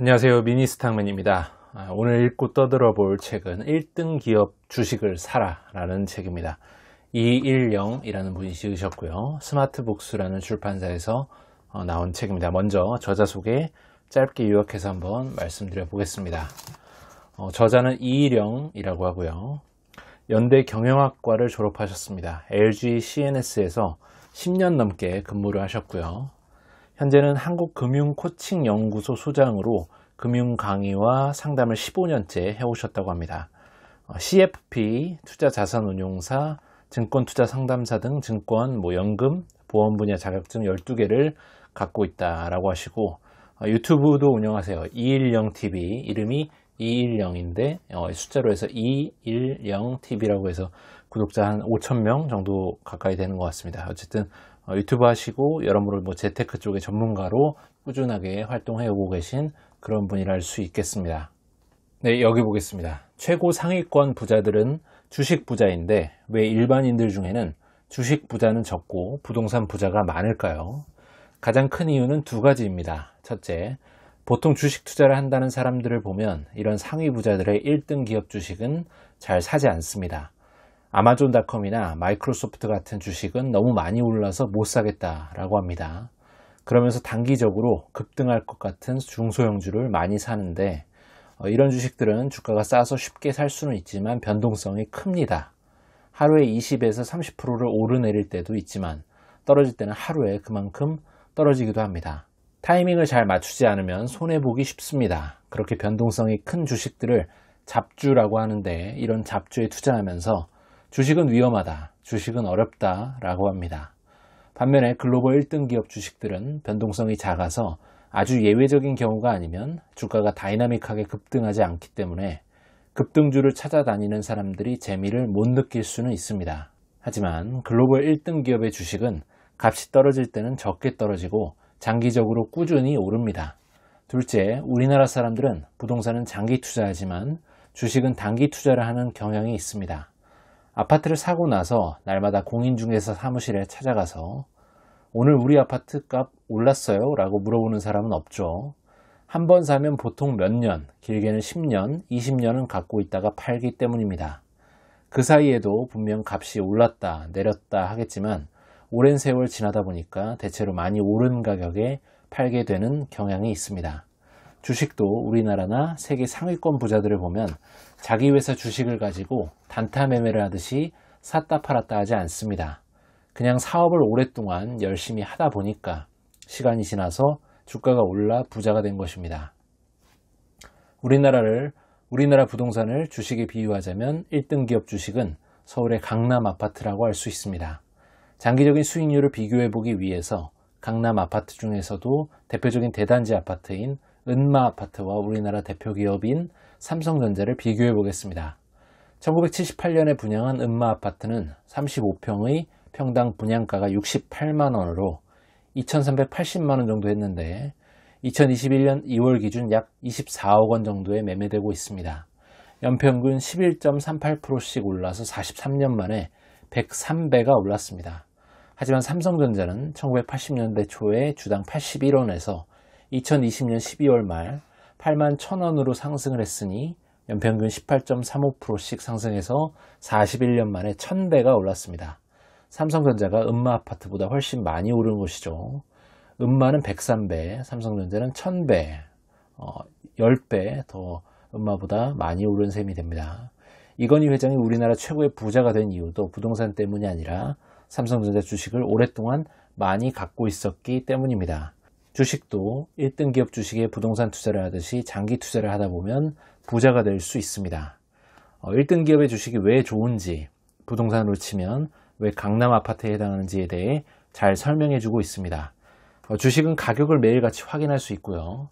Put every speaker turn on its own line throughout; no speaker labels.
안녕하세요. 미니스탕맨입니다 아, 오늘 읽고 떠들어 볼 책은 1등 기업 주식을 사라 라는 책입니다. 2 1 0이라는 분이 지으셨고요. 스마트북스라는 출판사에서 어, 나온 책입니다. 먼저 저자 소개 짧게 요약해서 한번 말씀드려 보겠습니다. 어, 저자는 2 1 0이라고 하고요. 연대 경영학과를 졸업하셨습니다. LG CNS에서 10년 넘게 근무를 하셨고요. 현재는 한국금융코칭연구소 소장으로 금융 강의와 상담을 15년째 해오셨다고 합니다. 어, CFP, 투자자산운용사, 증권투자상담사 등 증권, 뭐 연금, 보험 분야 자격증 12개를 갖고 있다라고 하시고 어, 유튜브도 운영하세요. 210TV 이름이 210인데 어, 숫자로 해서 210TV라고 해서 구독자 한 5천 명 정도 가까이 되는 것 같습니다. 어쨌든 어, 유튜브 하시고 여러모로 뭐 재테크 쪽의 전문가로 꾸준하게 활동해 오고 계신 그런 분이랄 수 있겠습니다. 네, 여기 보겠습니다. 최고 상위권 부자들은 주식 부자인데 왜 일반인들 중에는 주식 부자는 적고 부동산 부자가 많을까요? 가장 큰 이유는 두 가지입니다. 첫째, 보통 주식 투자를 한다는 사람들을 보면 이런 상위 부자들의 1등 기업 주식은 잘 사지 않습니다. 아마존닷컴이나 마이크로소프트 같은 주식은 너무 많이 올라서 못 사겠다라고 합니다. 그러면서 단기적으로 급등할 것 같은 중소형주를 많이 사는데 어, 이런 주식들은 주가가 싸서 쉽게 살 수는 있지만 변동성이 큽니다. 하루에 20에서 30%를 오르내릴 때도 있지만 떨어질 때는 하루에 그만큼 떨어지기도 합니다. 타이밍을 잘 맞추지 않으면 손해보기 쉽습니다. 그렇게 변동성이 큰 주식들을 잡주라고 하는데 이런 잡주에 투자하면서 주식은 위험하다, 주식은 어렵다 라고 합니다. 반면에 글로벌 1등 기업 주식들은 변동성이 작아서 아주 예외적인 경우가 아니면 주가가 다이나믹하게 급등하지 않기 때문에 급등주를 찾아다니는 사람들이 재미를 못 느낄 수는 있습니다. 하지만 글로벌 1등 기업의 주식은 값이 떨어질 때는 적게 떨어지고 장기적으로 꾸준히 오릅니다. 둘째, 우리나라 사람들은 부동산은 장기 투자하지만 주식은 단기 투자를 하는 경향이 있습니다. 아파트를 사고 나서 날마다 공인중개사 사무실에 찾아가서 오늘 우리 아파트 값 올랐어요? 라고 물어보는 사람은 없죠. 한 번 사면 보통 몇 년, 길게는 10년, 20년은 갖고 있다가 팔기 때문입니다. 그 사이에도 분명 값이 올랐다, 내렸다 하겠지만 오랜 세월 지나다 보니까 대체로 많이 오른 가격에 팔게 되는 경향이 있습니다. 주식도 우리나라나 세계 상위권 부자들을 보면 자기 회사 주식을 가지고 단타 매매를 하듯이 샀다 팔았다 하지 않습니다. 그냥 사업을 오랫동안 열심히 하다 보니까 시간이 지나서 주가가 올라 부자가 된 것입니다. 우리나라를 우리나라 부동산을 주식에 비유하자면 1등 기업 주식은 서울의 강남 아파트라고 할 수 있습니다. 장기적인 수익률을 비교해 보기 위해서 강남 아파트 중에서도 대표적인 대단지 아파트인 은마 아파트와 우리나라 대표 기업인 삼성전자를 비교해 보겠습니다. 1978년에 분양한 음마 아파트는 35평의 평당 분양가가 68만원으로 2380만원 정도 했는데 2021년 2월 기준 약 24억 원 정도에 매매되고 있습니다. 연평균 11.38%씩 올라서 43년 만에 103배가 올랐습니다. 하지만 삼성전자는 1980년대 초에 주당 81원에서 2020년 12월 말 8만 1,000원으로 상승을 했으니 연평균 18.35%씩 상승해서 41년 만에 1000배가 올랐습니다. 삼성전자가 음마 아파트보다 훨씬 많이 오른 것이죠. 음마는 103배, 삼성전자는 1000배, 어, 10배 더 음마보다 많이 오른 셈이 됩니다. 이건희 회장이 우리나라 최고의 부자가 된 이유도 부동산 때문이 아니라 삼성전자 주식을 오랫동안 많이 갖고 있었기 때문입니다. 주식도 1등 기업 주식에 부동산 투자를 하듯이 장기 투자를 하다 보면 부자가 될 수 있습니다. 1등 어, 기업의 주식이 왜 좋은지, 부동산으로 치면 왜 강남 아파트에 해당하는지에 대해 잘 설명해 주고 있습니다. 어, 주식은 가격을 매일같이 확인할 수 있고요.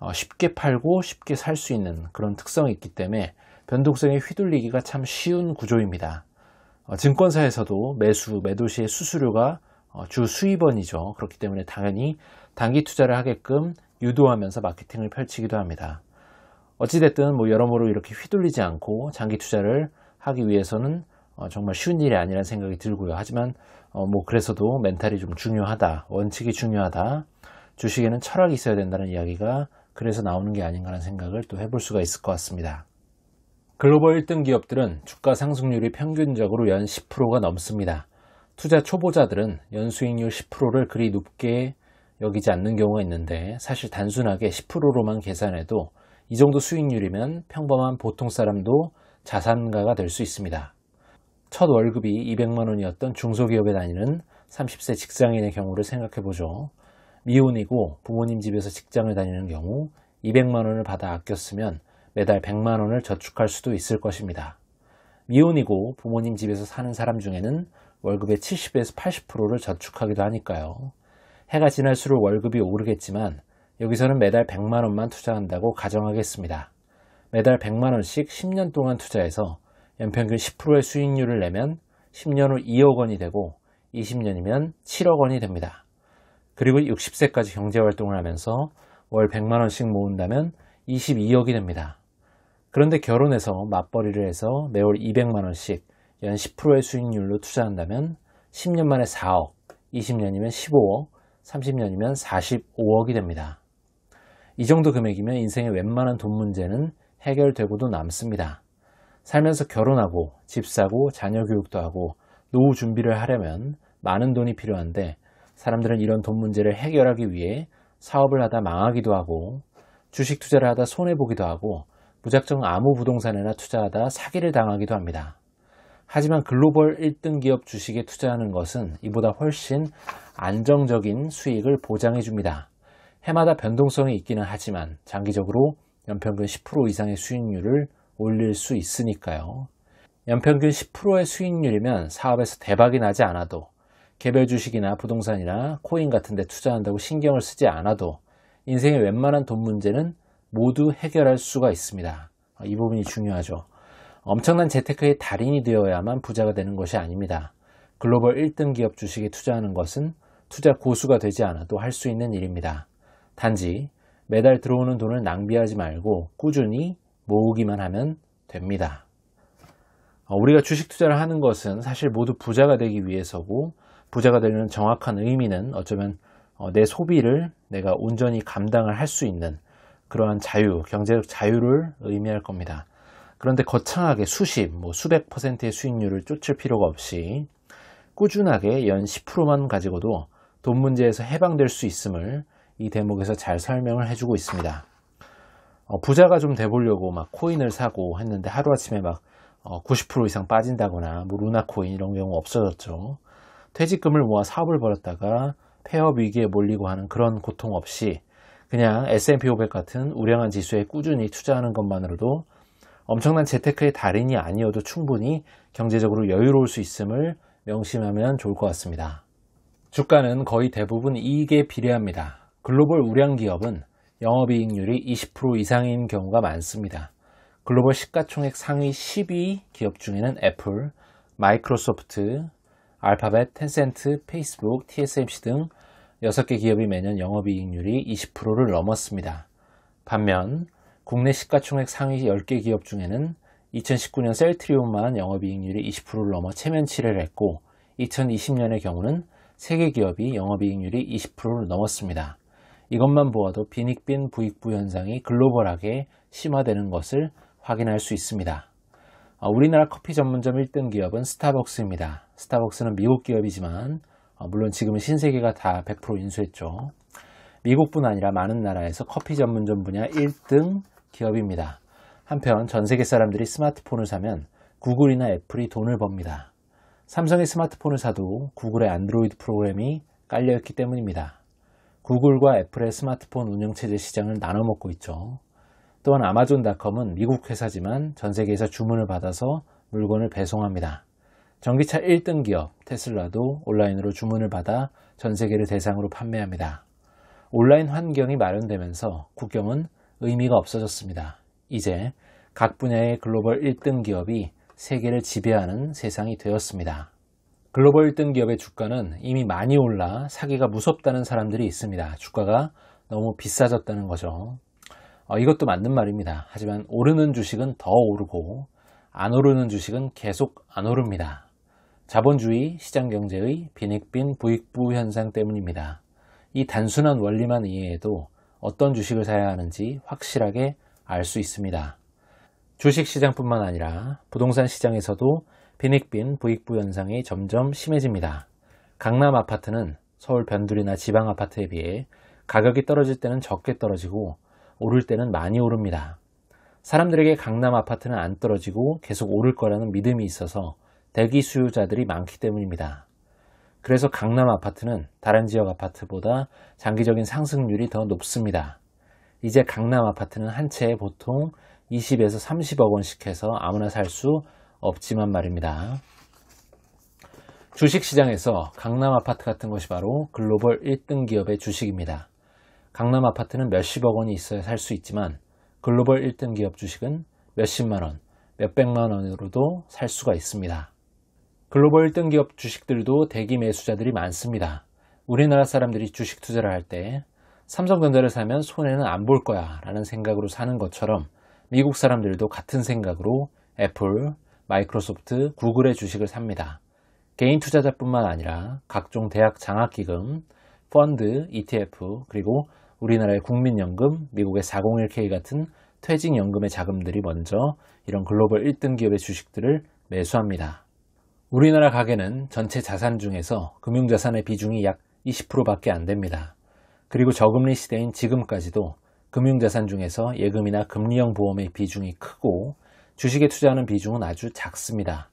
어, 쉽게 팔고 쉽게 살 수 있는 그런 특성이 있기 때문에 변동성에 휘둘리기가 참 쉬운 구조입니다. 증권사에서도 매수, 매도시의 수수료가 주 수입원이죠. 그렇기 때문에 당연히 단기 투자를 하게끔 유도하면서 마케팅을 펼치기도 합니다. 어찌됐든 뭐 여러모로 이렇게 휘둘리지 않고 장기 투자를 하기 위해서는 어, 정말 쉬운 일이 아니라는 생각이 들고요. 하지만 어, 뭐 그래서도 멘탈이 좀 중요하다, 원칙이 중요하다, 주식에는 철학이 있어야 된다는 이야기가 그래서 나오는 게 아닌가라는 생각을 또 해볼 수가 있을 것 같습니다. 글로벌 1등 기업들은 주가 상승률이 평균적으로 연 10%가 넘습니다. 투자 초보자들은 연수익률 10%를 그리 높게 여기지 않는 경우가 있는데 사실 단순하게 10%로만 계산해도 이 정도 수익률이면 평범한 보통 사람도 자산가가 될 수 있습니다. 첫 월급이 200만 원이었던 중소기업에 다니는 30세 직장인의 경우를 생각해 보죠. 미혼이고 부모님 집에서 직장을 다니는 경우 200만 원을 받아 아꼈으면 매달 100만 원을 저축할 수도 있을 것입니다. 미혼이고 부모님 집에서 사는 사람 중에는 월급의 70에서 80%를 저축하기도 하니까요. 해가 지날수록 월급이 오르겠지만 여기서는 매달 100만 원만 투자한다고 가정하겠습니다. 매달 100만 원씩 10년 동안 투자해서 연평균 10%의 수익률을 내면 10년 후 2억 원이 되고 20년이면 7억 원이 됩니다. 그리고 60세까지 경제활동을 하면서 월 100만 원씩 모은다면 22억이 됩니다. 그런데 결혼해서 맞벌이를 해서 매월 200만 원씩 연 10%의 수익률로 투자한다면 10년 만에 4억, 20년이면 15억, 30년이면 45억이 됩니다. 이 정도 금액이면 인생의 웬만한 돈 문제는 해결되고도 남습니다. 살면서 결혼하고 집 사고 자녀 교육도 하고 노후 준비를 하려면 많은 돈이 필요한데 사람들은 이런 돈 문제를 해결하기 위해 사업을 하다 망하기도 하고 주식 투자를 하다 손해보기도 하고 무작정 아무 부동산에나 투자하다 사기를 당하기도 합니다. 하지만 글로벌 1등 기업 주식에 투자하는 것은 이보다 훨씬 안정적인 수익을 보장해 줍니다. 해마다 변동성이 있기는 하지만 장기적으로 연평균 10% 이상의 수익률을 올릴 수 있으니까요. 연평균 10%의 수익률이면 사업에서 대박이 나지 않아도 개별 주식이나 부동산이나 코인 같은 데 투자한다고 신경을 쓰지 않아도 인생의 웬만한 돈 문제는 모두 해결할 수가 있습니다. 이 부분이 중요하죠. 엄청난 재테크의 달인이 되어야만 부자가 되는 것이 아닙니다. 글로벌 1등 기업 주식에 투자하는 것은 투자 고수가 되지 않아도 할 수 있는 일입니다. 단지 매달 들어오는 돈을 낭비하지 말고 꾸준히 모으기만 하면 됩니다. 어, 우리가 주식 투자를 하는 것은 사실 모두 부자가 되기 위해서고 부자가 되는 정확한 의미는 어쩌면 어, 내 소비를 내가 온전히 감당을 할 수 있는 그러한 자유, 경제적 자유를 의미할 겁니다. 그런데 거창하게 수십, 뭐 수백 퍼센트의 수익률을 쫓을 필요가 없이 꾸준하게 연 10%만 가지고도 돈 문제에서 해방될 수 있음을 이 대목에서 잘 설명을 해주고 있습니다. 어, 부자가 좀 돼보려고 막 코인을 사고 했는데 하루아침에 막 90% 어, 이상 빠진다거나 뭐 루나코인 이런 경우 없어졌죠. 퇴직금을 모아 사업을 벌었다가 폐업 위기에 몰리고 하는 그런 고통 없이 그냥 S&P 500 같은 우량한 지수에 꾸준히 투자하는 것만으로도 엄청난 재테크의 달인이 아니어도 충분히 경제적으로 여유로울 수 있음을 명심하면 좋을 것 같습니다. 주가는 거의 대부분 이익에 비례합니다. 글로벌 우량 기업은 영업이익률이 20% 이상인 경우가 많습니다. 글로벌 시가총액 상위 10위 기업 중에는 애플, 마이크로소프트, 알파벳, 텐센트, 페이스북, TSMC 등 6개 기업이 매년 영업이익률이 20%를 넘었습니다. 반면 국내 시가총액 상위 10개 기업 중에는 2019년 셀트리온만 영업이익률이 20%를 넘어 체면치를 했고 2020년의 경우는 3개 기업이 영업이익률이 20%를 넘었습니다. 이것만 보아도 비닉빈 부익부 현상이 글로벌하게 심화되는 것을 확인할 수 있습니다. 어, 우리나라 커피 전문점 1등 기업은 스타벅스입니다. 스타벅스는 미국 기업이지만 어, 물론 지금은 신세계가 다 100% 인수했죠. 미국뿐 아니라 많은 나라에서 커피 전문점 분야 1등 기업입니다. 한편 전 세계 사람들이 스마트폰을 사면 구글이나 애플이 돈을 법니다. 삼성의 스마트폰을 사도 구글의 안드로이드 프로그램이 깔려있기 때문입니다. 구글과 애플의 스마트폰 운영체제 시장을 나눠먹고 있죠. 또한 아마존닷컴은 미국 회사지만 전 세계에서 주문을 받아서 물건을 배송합니다. 전기차 1등 기업 테슬라도 온라인으로 주문을 받아 전 세계를 대상으로 판매합니다. 온라인 환경이 마련되면서 국경은 의미가 없어졌습니다. 이제 각 분야의 글로벌 1등 기업이 세계를 지배하는 세상이 되었습니다. 글로벌 1등 기업의 주가는 이미 많이 올라 사기가 무섭다는 사람들이 있습니다. 주가가 너무 비싸졌다는 거죠. 어, 이것도 맞는 말입니다. 하지만 오르는 주식은 더 오르고 안 오르는 주식은 계속 안 오릅니다. 자본주의 시장 경제의 빈익빈 부익부 현상 때문입니다. 이 단순한 원리만 이해해도 어떤 주식을 사야 하는지 확실하게 알 수 있습니다. 주식시장뿐만 아니라 부동산 시장에서도 빈익빈 부익부 현상이 점점 심해집니다. 강남 아파트는 서울 변두리나 지방 아파트에 비해 가격이 떨어질 때는 적게 떨어지고 오를 때는 많이 오릅니다. 사람들에게 강남 아파트는 안 떨어지고 계속 오를 거라는 믿음이 있어서 대기 수요자들이 많기 때문입니다. 그래서 강남 아파트는 다른 지역 아파트보다 장기적인 상승률이 더 높습니다. 이제 강남 아파트는 한 채에 보통 20에서 30억 원씩 해서 아무나 살 수 없지만 말입니다. 주식시장에서 강남 아파트 같은 것이 바로 글로벌 1등 기업의 주식입니다. 강남 아파트는 몇십억 원이 있어야 살 수 있지만 글로벌 1등 기업 주식은 몇십만 원, 몇백만 원으로도 살 수가 있습니다. 글로벌 1등 기업 주식들도 대기 매수자들이 많습니다. 우리나라 사람들이 주식 투자를 할 때 삼성전자를 사면 손해는 안 볼 거야 라는 생각으로 사는 것처럼 미국 사람들도 같은 생각으로 애플, 마이크로소프트, 구글의 주식을 삽니다. 개인 투자자뿐만 아니라 각종 대학 장학기금, 펀드, ETF, 그리고 우리나라의 국민연금, 미국의 401k 같은 퇴직연금의 자금들이 먼저 이런 글로벌 1등 기업의 주식들을 매수합니다. 우리나라 가계는 전체 자산 중에서 금융자산의 비중이 약 20%밖에 안 됩니다. 그리고 저금리 시대인 지금까지도 금융자산 중에서 예금이나 금리형 보험의 비중이 크고 주식에 투자하는 비중은 아주 작습니다.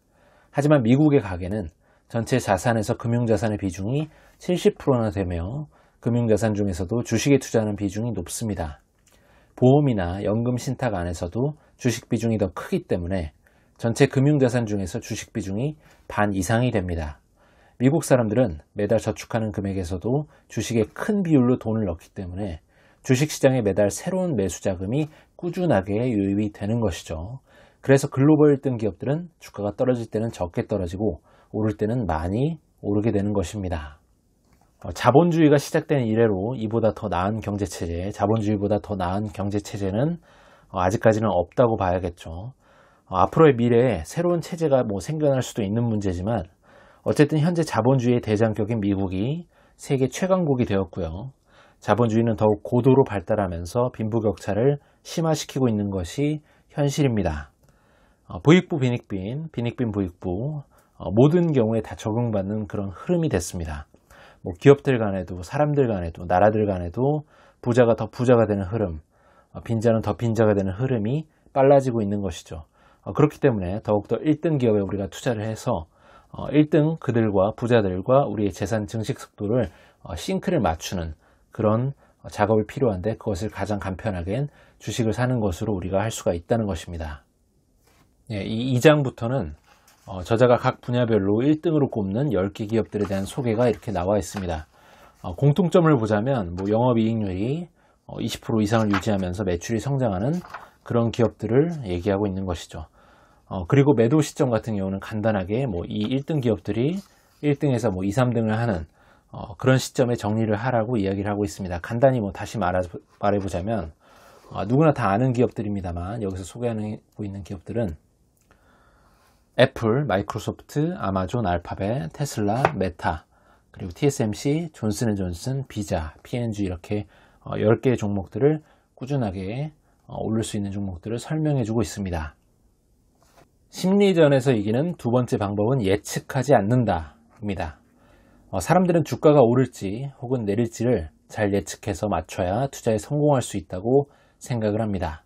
하지만 미국의 가계는 전체 자산에서 금융자산의 비중이 70%나 되며 금융자산 중에서도 주식에 투자하는 비중이 높습니다. 보험이나 연금 신탁 안에서도 주식 비중이 더 크기 때문에 전체 금융자산 중에서 주식 비중이 반 이상이 됩니다. 미국 사람들은 매달 저축하는 금액에서도 주식에 큰 비율로 돈을 넣기 때문에 주식시장에 매달 새로운 매수자금이 꾸준하게 유입이 되는 것이죠. 그래서 글로벌 등 기업들은 주가가 떨어질 때는 적게 떨어지고 오를 때는 많이 오르게 되는 것입니다. 어, 자본주의가 시작된 이래로 이보다 더 나은 경제체제, 자본주의보다 더 나은 경제체제는 어, 아직까지는 없다고 봐야겠죠. 어, 앞으로의 미래에 새로운 체제가 뭐 생겨날 수도 있는 문제지만 어쨌든 현재 자본주의의 대장격인 미국이 세계 최강국이 되었고요. 자본주의는 더욱 고도로 발달하면서 빈부격차를 심화시키고 있는 것이 현실입니다. 부익부 어, 빈익빈, 빈익빈 부익부 어, 모든 경우에 다 적용받는 그런 흐름이 됐습니다. 뭐 기업들 간에도 사람들 간에도 나라들 간에도 부자가 더 부자가 되는 흐름, 빈자는 더 빈자가 되는 흐름이 빨라지고 있는 것이죠. 어, 그렇기 때문에 더욱더 1등 기업에 우리가 투자를 해서 1등 어, 그들과 부자들과 우리의 재산 증식 속도를 어, 싱크를 맞추는 그런 작업이 필요한데 그것을 가장 간편하게 주식을 사는 것으로 우리가 할 수가 있다는 것입니다. 예, 이 2장부터는 저자가 각 분야별로 1등으로 꼽는 10개 기업들에 대한 소개가 이렇게 나와 있습니다. 공통점을 보자면 뭐 영업이익률이 20% 이상을 유지하면서 매출이 성장하는 그런 기업들을 얘기하고 있는 것이죠. 어, 그리고 매도 시점 같은 경우는 간단하게 뭐 이 1등 기업들이 1등에서 뭐 2, 3등을 하는 어, 그런 시점에 정리를 하라고 이야기를 하고 있습니다. 간단히 뭐 다시 말하, 말해보자면 어, 누구나 다 아는 기업들입니다만 여기서 소개하고 있는 기업들은 애플, 마이크로소프트, 아마존, 알파벳, 테슬라, 메타, 그리고 TSMC, 존슨앤존슨, 비자, P&G n 이렇게 어, 10개의 종목들을 꾸준하게 어, 올릴 수 있는 종목들을 설명해 주고 있습니다. 심리전에서 이기는 두 번째 방법은 예측하지 않는다입니다. 어, 사람들은 주가가 오를지 혹은 내릴지를 잘 예측해서 맞춰야 투자에 성공할 수 있다고 생각을 합니다.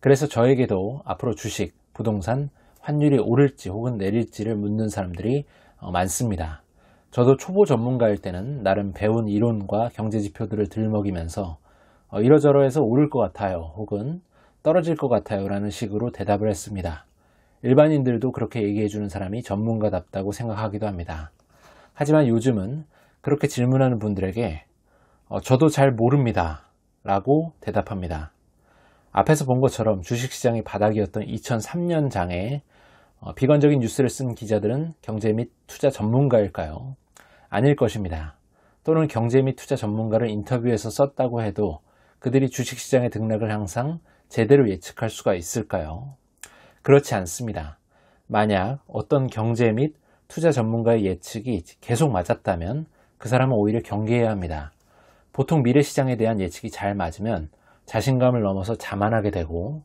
그래서 저에게도 앞으로 주식, 부동산, 환율이 오를지 혹은 내릴지를 묻는 사람들이 어, 많습니다. 저도 초보 전문가일 때는 나름 배운 이론과 경제 지표들을 들먹이면서 어, 이러저러해서 오를 것 같아요 혹은 떨어질 것 같아요 라는 식으로 대답을 했습니다. 일반인들도 그렇게 얘기해주는 사람이 전문가답다고 생각하기도 합니다. 하지만 요즘은 그렇게 질문하는 분들에게 어, 저도 잘 모릅니다. 라고 대답합니다. 앞에서 본 것처럼 주식시장이 바닥이었던 2003년 장에 어, 비관적인 뉴스를 쓴 기자들은 경제 및 투자 전문가일까요? 아닐 것입니다. 또는 경제 및 투자 전문가를 인터뷰에서 썼다고 해도 그들이 주식시장의 등락을 항상 제대로 예측할 수가 있을까요? 그렇지 않습니다. 만약 어떤 경제 및 투자 전문가의 예측이 계속 맞았다면 그 사람은 오히려 경계해야 합니다. 보통 미래 시장에 대한 예측이 잘 맞으면 자신감을 넘어서 자만하게 되고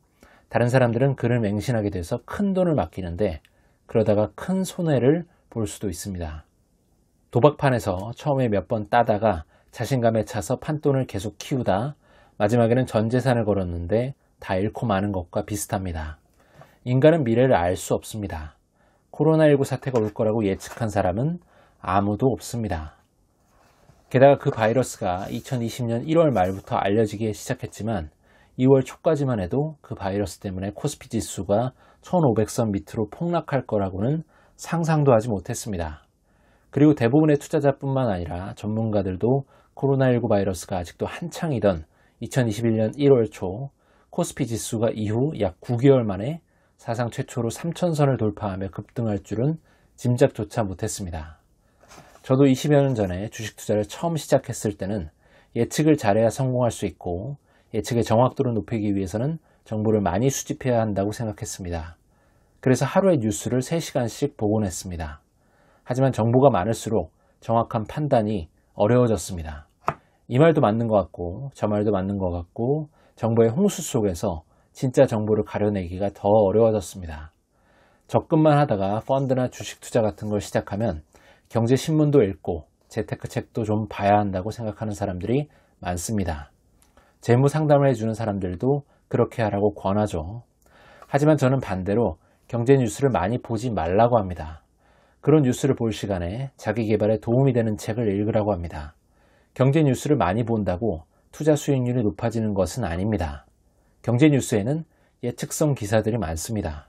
다른 사람들은 그를 맹신하게 돼서 큰 돈을 맡기는데 그러다가 큰 손해를 볼 수도 있습니다. 도박판에서 처음에 몇 번 따다가 자신감에 차서 판돈을 계속 키우다 마지막에는 전 재산을 걸었는데 다 잃고 마는 것과 비슷합니다. 인간은 미래를 알 수 없습니다. 코로나19 사태가 올 거라고 예측한 사람은 아무도 없습니다. 게다가 그 바이러스가 2020년 1월 말부터 알려지기 시작했지만 2월 초까지만 해도 그 바이러스 때문에 코스피 지수가 1500선 밑으로 폭락할 거라고는 상상도 하지 못했습니다. 그리고 대부분의 투자자뿐만 아니라 전문가들도 코로나19 바이러스가 아직도 한창이던 2021년 1월 초 코스피 지수가 이후 약 9개월 만에 사상 최초로 3천선을 돌파하며 급등할 줄은 짐작조차 못했습니다. 저도 20여 년 전에 주식 투자를 처음 시작했을 때는 예측을 잘해야 성공할 수 있고 예측의 정확도를 높이기 위해서는 정보를 많이 수집해야 한다고 생각했습니다. 그래서 하루의 뉴스를 3시간씩 복원 했습니다. 하지만 정보가 많을수록 정확한 판단이 어려워졌습니다. 이 말도 맞는 것 같고 저 말도 맞는 것 같고 정보의 홍수 속에서 진짜 정보를 가려내기가 더 어려워졌습니다. 적금만 하다가 펀드나 주식 투자 같은 걸 시작하면 경제신문도 읽고 재테크책도 좀 봐야 한다고 생각하는 사람들이 많습니다. 재무 상담을 해주는 사람들도 그렇게 하라고 권하죠. 하지만 저는 반대로 경제 뉴스를 많이 보지 말라고 합니다. 그런 뉴스를 볼 시간에 자기 개발에 도움이 되는 책을 읽으라고 합니다. 경제 뉴스를 많이 본다고 투자 수익률이 높아지는 것은 아닙니다. 경제뉴스에는 예측성 기사들이 많습니다.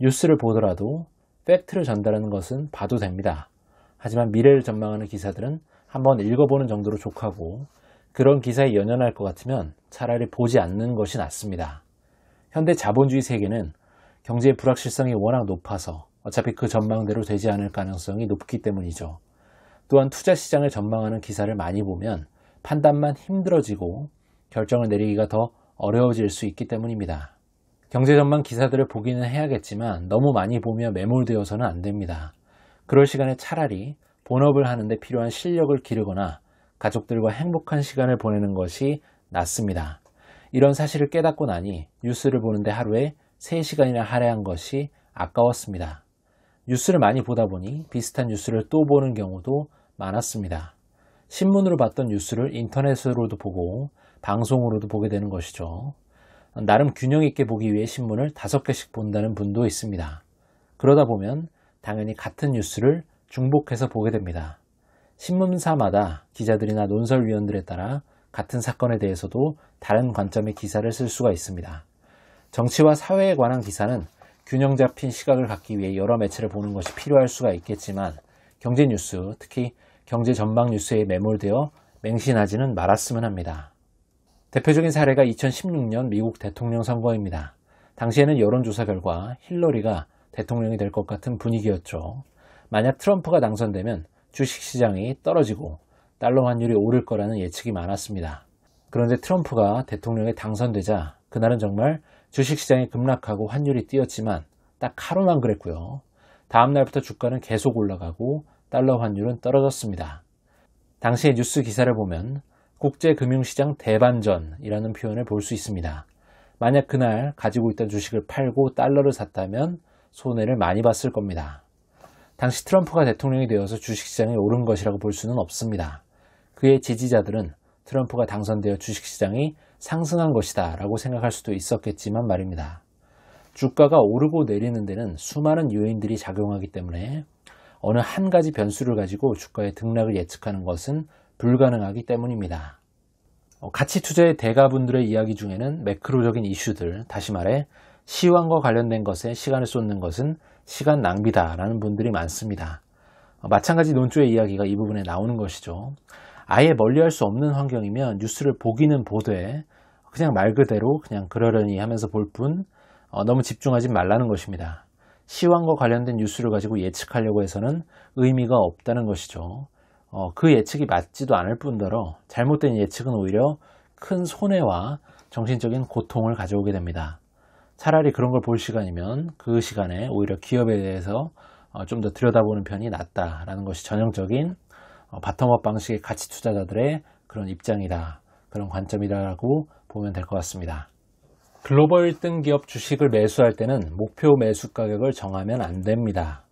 뉴스를 보더라도 팩트를 전달하는 것은 봐도 됩니다. 하지만 미래를 전망하는 기사들은 한번 읽어보는 정도로 족하고 그런 기사에 연연할 것 같으면 차라리 보지 않는 것이 낫습니다. 현대 자본주의 세계는 경제의 불확실성이 워낙 높아서 어차피 그 전망대로 되지 않을 가능성이 높기 때문이죠. 또한 투자 시장을 전망하는 기사를 많이 보면 판단만 힘들어지고 결정을 내리기가 더 어려워질 수 있기 때문입니다. 경제 전망 기사들을 보기는 해야겠지만 너무 많이 보며 매몰되어서는 안 됩니다. 그럴 시간에 차라리 본업을 하는데 필요한 실력을 기르거나 가족들과 행복한 시간을 보내는 것이 낫습니다. 이런 사실을 깨닫고 나니 뉴스를 보는데 하루에 3시간이나 할애한 것이 아까웠습니다. 뉴스를 많이 보다 보니 비슷한 뉴스를 또 보는 경우도 많았습니다. 신문으로 봤던 뉴스를 인터넷으로도 보고 방송으로도 보게 되는 것이죠. 나름 균형 있게 보기 위해 신문을 다섯 개씩 본다는 분도 있습니다. 그러다 보면 당연히 같은 뉴스를 중복해서 보게 됩니다. 신문사마다 기자들이나 논설위원들에 따라 같은 사건에 대해서도 다른 관점의 기사를 쓸 수가 있습니다. 정치와 사회에 관한 기사는 균형 잡힌 시각을 갖기 위해 여러 매체를 보는 것이 필요할 수가 있겠지만 경제 뉴스, 특히 경제 전망 뉴스에 매몰되어 맹신하지는 말았으면 합니다. 대표적인 사례가 2016년 미국 대통령 선거입니다. 당시에는 여론조사 결과 힐러리가 대통령이 될 것 같은 분위기였죠. 만약 트럼프가 당선되면 주식시장이 떨어지고 달러 환율이 오를 거라는 예측이 많았습니다. 그런데 트럼프가 대통령에 당선되자 그날은 정말 주식시장이 급락하고 환율이 뛰었지만 딱 하루만 그랬고요. 다음 날부터 주가는 계속 올라가고 달러 환율은 떨어졌습니다. 당시의 뉴스 기사를 보면 국제금융시장 대반전이라는 표현을 볼 수 있습니다. 만약 그날 가지고 있던 주식을 팔고 달러를 샀다면 손해를 많이 봤을 겁니다. 당시 트럼프가 대통령이 되어서 주식시장이 오른 것이라고 볼 수는 없습니다. 그의 지지자들은 트럼프가 당선되어 주식시장이 상승한 것이다 라고 생각할 수도 있었겠지만 말입니다. 주가가 오르고 내리는 데는 수많은 요인들이 작용하기 때문에 어느 한 가지 변수를 가지고 주가의 등락을 예측하는 것은 불가능하기 때문입니다. 어, 가치 투자의 대가분들의 이야기 중에는 매크로적인 이슈들, 다시 말해 시황과 관련된 것에 시간을 쏟는 것은 시간 낭비다라는 분들이 많습니다. 어, 마찬가지 논조의 이야기가 이 부분에 나오는 것이죠. 아예 멀리할 수 없는 환경이면 뉴스를 보기는 보되 그냥 말 그대로 그냥 그러려니 하면서 볼뿐 어, 너무 집중하지 말라는 것입니다. 시황과 관련된 뉴스를 가지고 예측하려고 해서는 의미가 없다는 것이죠. 어, 그 예측이 맞지도 않을 뿐더러 잘못된 예측은 오히려 큰 손해와 정신적인 고통을 가져오게 됩니다. 차라리 그런 걸 볼 시간이면 그 시간에 오히려 기업에 대해서 어, 좀더 들여다보는 편이 낫다라는 것이 전형적인 어, 바텀업 방식의 가치 투자자들의 그런 입장이다. 그런 관점이라고 보면 될 것 같습니다. 글로벌 1등 기업 주식을 매수할 때는 목표 매수 가격을 정하면 안 됩니다.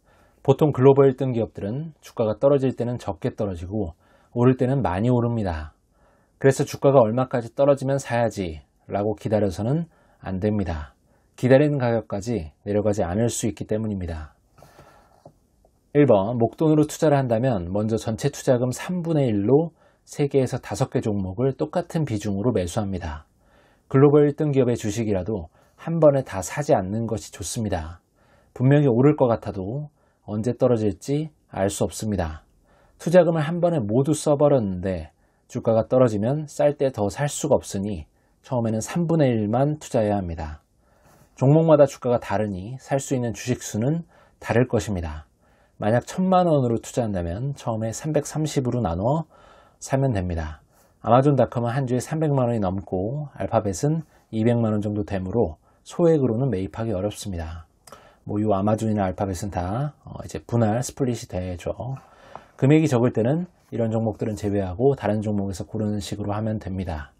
보통 글로벌 1등 기업들은 주가가 떨어질 때는 적게 떨어지고 오를 때는 많이 오릅니다. 그래서 주가가 얼마까지 떨어지면 사야지 라고 기다려서는 안 됩니다. 기다리는 가격까지 내려가지 않을 수 있기 때문입니다. 1번, 목돈으로 투자를 한다면 먼저 전체 투자금 3분의 1로 3개에서 5개 종목을 똑같은 비중으로 매수합니다. 글로벌 1등 기업의 주식이라도 한 번에 다 사지 않는 것이 좋습니다. 분명히 오를 것 같아도 언제 떨어질지 알 수 없습니다. 투자금을 한 번에 모두 써버렸는데 주가가 떨어지면 쌀 때 더 살 수가 없으니 처음에는 3분의 1만 투자해야 합니다. 종목마다 주가가 다르니 살 수 있는 주식 수는 다를 것입니다. 만약 1 천만 원으로 투자한다면 처음에 330으로 나눠 사면 됩니다. 아마존닷컴은 한 주에 300만 원이 넘고 알파벳은 200만 원 정도 되므로 소액으로는 매입하기 어렵습니다. 뭐이 아마존이나 알파벳은 다 어, 이제 분할 스플릿이 되죠. 금액이 적을 때는 이런 종목들은 제외하고 다른 종목에서 고르는 식으로 하면 됩니다.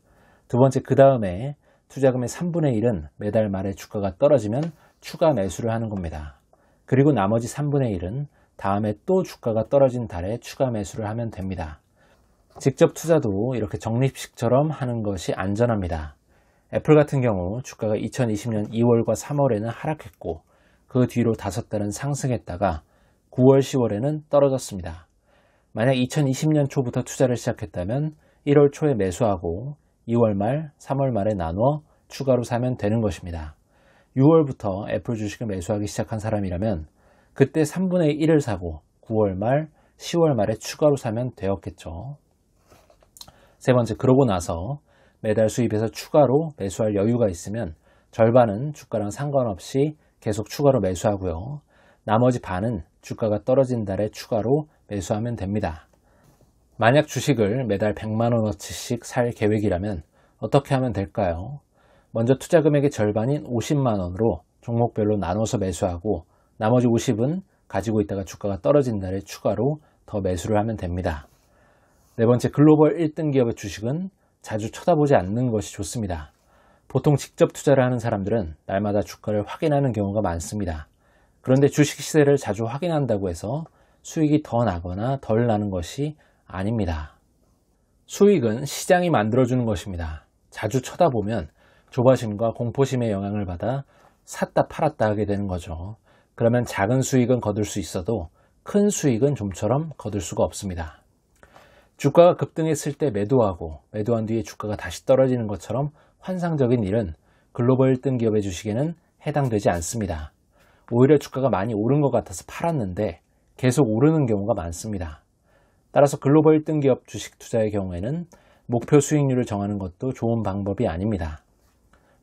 두 번째 그 다음에 투자금의 3분의 1은 매달 말에 주가가 떨어지면 추가 매수를 하는 겁니다. 그리고 나머지 3분의 1은 다음에 또 주가가 떨어진 달에 추가 매수를 하면 됩니다. 직접 투자도 이렇게 적립식처럼 하는 것이 안전합니다. 애플 같은 경우 주가가 2020년 2월과 3월에는 하락했고 그 뒤로 다섯 달은 상승했다가 9월, 10월에는 떨어졌습니다. 만약 2020년 초부터 투자를 시작했다면 1월 초에 매수하고 2월 말, 3월 말에 나누어 추가로 사면 되는 것입니다. 6월부터 애플 주식을 매수하기 시작한 사람이라면 그때 3분의 1을 사고 9월 말, 10월 말에 추가로 사면 되었겠죠. 세 번째, 그러고 나서 매달 수입에서 추가로 매수할 여유가 있으면 절반은 주가랑 상관없이 계속 추가로 매수하고요. 나머지 반은 주가가 떨어진 달에 추가로 매수하면 됩니다. 만약 주식을 매달 100만원어치씩 살 계획이라면 어떻게 하면 될까요? 먼저 투자 금액의 절반인 50만원으로 종목별로 나눠서 매수하고 나머지 50은 가지고 있다가 주가가 떨어진 날에 추가로 더 매수를 하면 됩니다. 네 번째 글로벌 1등 기업의 주식은 자주 쳐다보지 않는 것이 좋습니다. 보통 직접 투자를 하는 사람들은 날마다 주가를 확인하는 경우가 많습니다. 그런데 주식 시세를 자주 확인한다고 해서 수익이 더 나거나 덜 나는 것이 아닙니다. 수익은 시장이 만들어주는 것입니다. 자주 쳐다보면 조바심과 공포심의 영향을 받아 샀다 팔았다 하게 되는 거죠. 그러면 작은 수익은 거둘 수 있어도 큰 수익은 좀처럼 거둘 수가 없습니다. 주가가 급등했을 때 매도하고 매도한 뒤에 주가가 다시 떨어지는 것처럼 환상적인 일은 글로벌 1등 기업의 주식에는 해당되지 않습니다. 오히려 주가가 많이 오른 것 같아서 팔았는데 계속 오르는 경우가 많습니다. 따라서 글로벌 1등 기업 주식 투자의 경우에는 목표 수익률을 정하는 것도 좋은 방법이 아닙니다.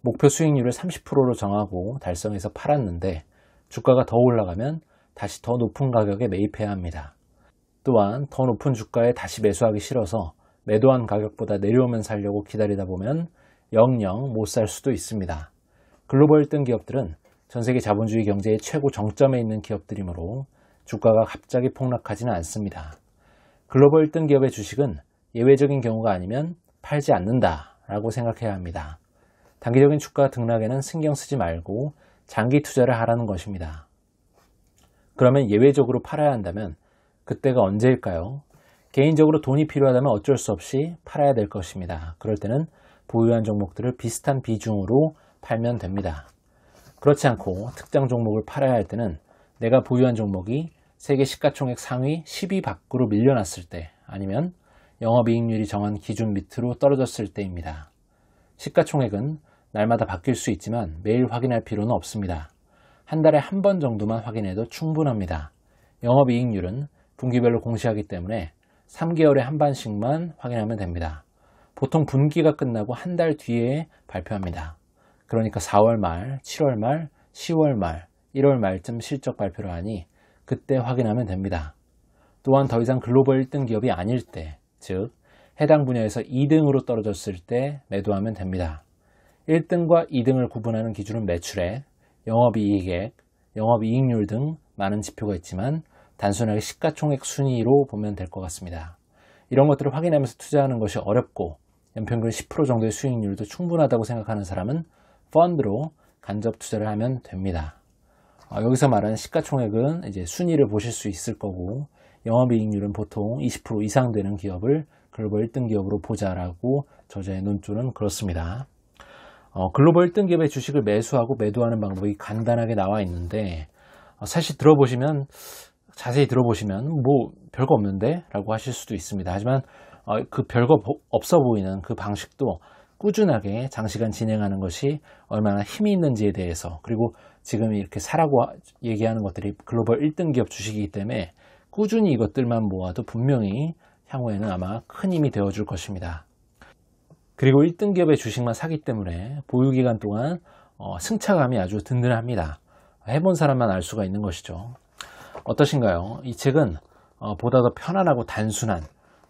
목표 수익률을 30%로 정하고 달성해서 팔았는데 주가가 더 올라가면 다시 더 높은 가격에 매입해야 합니다. 또한 더 높은 주가에 다시 매수하기 싫어서 매도한 가격보다 내려오면 살려고 기다리다 보면 영영 못 살 수도 있습니다. 글로벌 등 기업들은 전 세계 자본주의 경제의 최고 정점에 있는 기업들이므로 주가가 갑자기 폭락하지는 않습니다. 글로벌 등 기업의 주식은 예외적인 경우가 아니면 팔지 않는다라고 생각해야 합니다. 단기적인 주가 등락에는 신경 쓰지 말고 장기 투자를 하라는 것입니다. 그러면 예외적으로 팔아야 한다면 그때가 언제일까요? 개인적으로 돈이 필요하다면 어쩔 수 없이 팔아야 될 것입니다. 그럴 때는 보유한 종목들을 비슷한 비중으로 팔면 됩니다. 그렇지 않고 특정 종목을 팔아야 할 때는 내가 보유한 종목이 세계 시가총액 상위 10위 밖으로 밀려났을 때 아니면 영업이익률이 정한 기준 밑으로 떨어졌을 때입니다. 시가총액은 날마다 바뀔 수 있지만 매일 확인할 필요는 없습니다. 한 달에 한 번 정도만 확인해도 충분합니다. 영업이익률은 분기별로 공시하기 때문에 3개월에 한 번씩만 확인하면 됩니다. 보통 분기가 끝나고 한 달 뒤에 발표합니다. 그러니까 4월 말, 7월 말, 10월 말, 1월 말쯤 실적 발표를 하니 그때 확인하면 됩니다. 또한 더 이상 글로벌 1등 기업이 아닐 때, 즉 해당 분야에서 2등으로 떨어졌을 때 매도하면 됩니다. 1등과 2등을 구분하는 기준은 매출액, 영업이익액, 영업이익률 등 많은 지표가 있지만 단순하게 시가총액 순위로 보면 될 것 같습니다. 이런 것들을 확인하면서 투자하는 것이 어렵고 연평균 10% 정도의 수익률도 충분하다고 생각하는 사람은 펀드로 간접 투자를 하면 됩니다. 어, 여기서 말하는 시가총액은 이제 순위를 보실 수 있을 거고 영업이익률은 보통 20% 이상 되는 기업을 글로벌 1등 기업으로 보자라고 저자의 논조는 그렇습니다. 어, 글로벌 1등 기업의 주식을 매수하고 매도하는 방법이 간단하게 나와 있는데 어, 사실 들어보시면 자세히 들어보시면 뭐 별거 없는데 라고 하실 수도 있습니다. 하지만 어, 그 별거 없어 보이는 그 방식도 꾸준하게 장시간 진행하는 것이 얼마나 힘이 있는지에 대해서 그리고 지금 이렇게 사라고 얘기하는 것들이 글로벌 1등 기업 주식이기 때문에 꾸준히 이것들만 모아도 분명히 향후에는 아마 큰 힘이 되어줄 것입니다. 그리고 1등 기업의 주식만 사기 때문에 보유 기간 동안 어, 승차감이 아주 든든합니다. 해본 사람만 알 수가 있는 것이죠. 어떠신가요? 이 책은 어, 보다 더 편안하고 단순한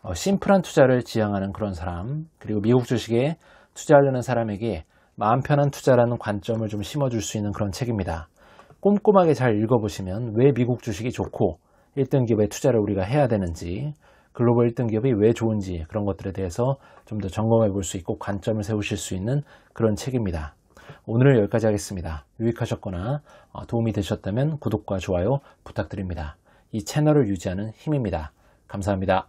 어, 심플한 투자를 지향하는 그런 사람, 그리고 미국 주식에 투자하려는 사람에게 마음 편한 투자라는 관점을 좀 심어줄 수 있는 그런 책입니다. 꼼꼼하게 잘 읽어보시면 왜 미국 주식이 좋고 1등 기업에 투자를 우리가 해야 되는지 글로벌 1등 기업이 왜 좋은지 그런 것들에 대해서 좀 더 점검해 볼 수 있고 관점을 세우실 수 있는 그런 책입니다. 오늘은 여기까지 하겠습니다. 유익하셨거나 어, 도움이 되셨다면 구독과 좋아요 부탁드립니다. 이 채널을 유지하는 힘입니다. 감사합니다.